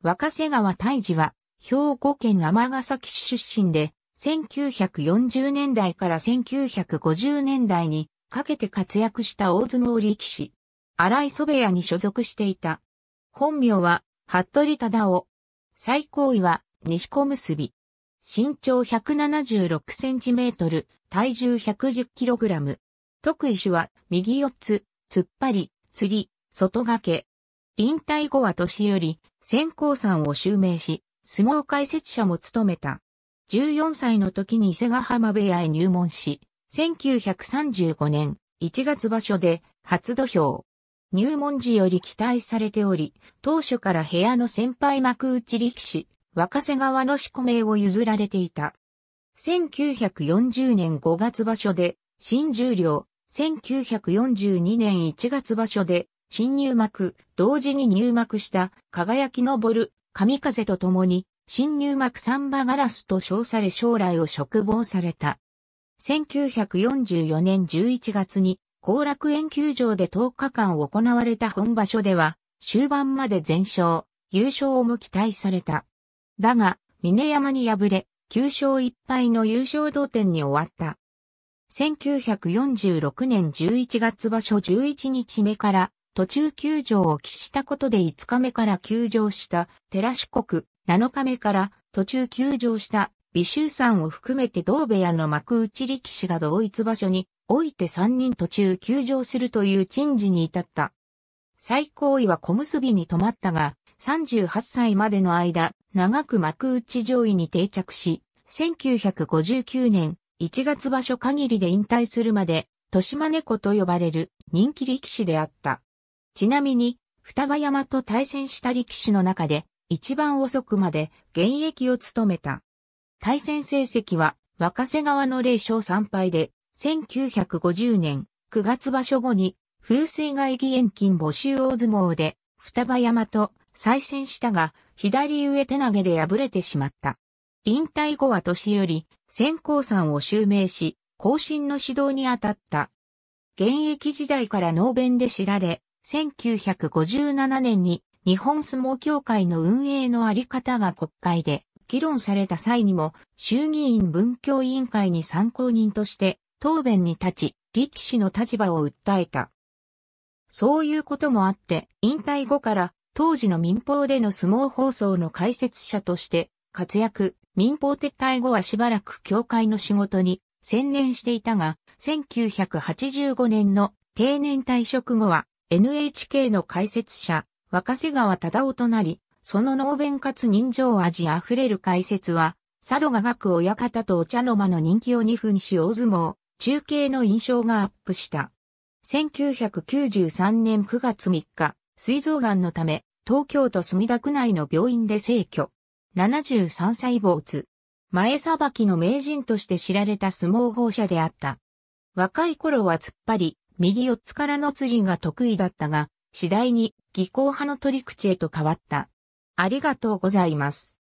若瀬川大治は、兵庫県尼崎市出身で、1940年代から1950年代にかけて活躍した大相撲力士、荒磯部屋に所属していた。本名は、服部忠夫。最高位は、西小結。身長176センチメートル、体重110キログラム。特異種は、右四つ、突っ張り、釣り、外掛け、引退後は年より、先行さんを襲名し、相撲解説者も務めた。14歳の時に伊勢ヶ浜部屋へ入門し、1935年1月場所で初土俵。入門時より期待されており、当初から部屋の先輩幕内力士、若瀬川の四股名を譲られていた。1940年5月場所で、新十両、1942年1月場所で、新入幕、同時に入幕した輝きのぼる神風と共に、新入幕サンバガラスと称され将来を嘱望された。1944年11月に、後楽園球場で10日間行われた本場所では、終盤まで全勝、優勝をも期待された。だが、峰山に敗れ、9勝1敗の優勝同点に終わった。1946年11月場所11日目から途中休場を喫したことで5日目から休場した寺四国、7日目から途中休場した美州さんを含めて同部屋の幕内力士が同一場所において3人途中休場するという珍事に至った。最高位は小結に止まったが、38歳までの間、長く幕内上位に定着し、1959年1月場所限りで引退するまで、豊島猫と呼ばれる人気力士であった。ちなみに、双葉山と対戦した力士の中で、一番遅くまで現役を務めた。対戦成績は、若瀬川の0勝3敗で、1950年9月場所後に、風水外義援金募集大相撲で、双葉山と再戦したが、左上手投げで敗れてしまった。引退後は年より、先行山を襲名し、後進の指導に当たった。現役時代から能弁で知られ、1957年に日本相撲協会の運営のあり方が国会で議論された際にも衆議院文教委員会に参考人として答弁に立ち力士の立場を訴えた。そういうこともあって引退後から当時の民放での相撲放送の解説者として活躍、民放撤退後はしばらく協会の仕事に専念していたが、1985年の定年退職後は NHK の解説者、若瀬川忠夫となり、その能弁かつ人情味あふれる解説は、佐渡が学親方とお茶の間の人気を2分し大相撲、中継の印象がアップした。1993年9月3日、水臓癌のため、東京都墨田区内の病院で逝去。73歳坊津。前さばきの名人として知られた相撲放射であった。若い頃は突っ張り、右四つからの釣りが得意だったが、次第に技巧派の取り口へと変わった。ありがとうございます。